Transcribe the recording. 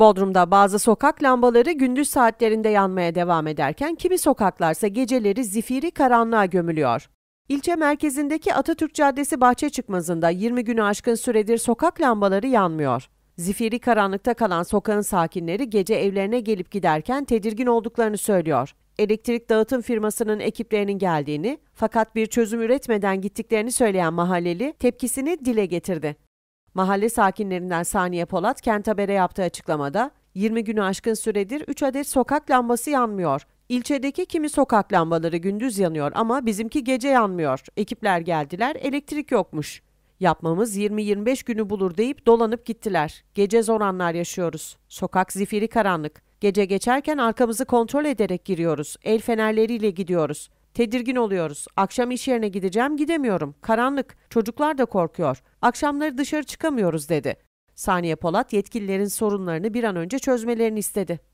Bodrum'da bazı sokak lambaları gündüz saatlerinde yanmaya devam ederken kimi sokaklarsa geceleri zifiri karanlığa gömülüyor. İlçe merkezindeki Atatürk Caddesi bahçe çıkmazında 20 günü aşkın süredir sokak lambaları yanmıyor. Zifiri karanlıkta kalan sokağın sakinleri gece evlerine gelip giderken tedirgin olduklarını söylüyor. Elektrik dağıtım firmasının ekiplerinin geldiğini fakat bir çözüm üretmeden gittiklerini söyleyen mahalleli tepkisini dile getirdi. Mahalle sakinlerinden Saniye Polat kent habere yaptığı açıklamada 20 günü aşkın süredir 3 adet sokak lambası yanmıyor. İlçedeki kimi sokak lambaları gündüz yanıyor ama bizimki gece yanmıyor. Ekipler geldiler, elektrik yokmuş. Yapmamız 20-25 günü bulur deyip dolanıp gittiler. Gece zor anlar yaşıyoruz. Sokak zifiri karanlık. Gece geçerken arkamızı kontrol ederek giriyoruz. El fenerleriyle gidiyoruz. Tedirgin oluyoruz. Akşam iş yerine gideceğim gidemiyorum. Karanlık. Çocuklar da korkuyor. Akşamları dışarı çıkamıyoruz dedi. Saniye Polat yetkililerin sorunlarını bir an önce çözmelerini istedi.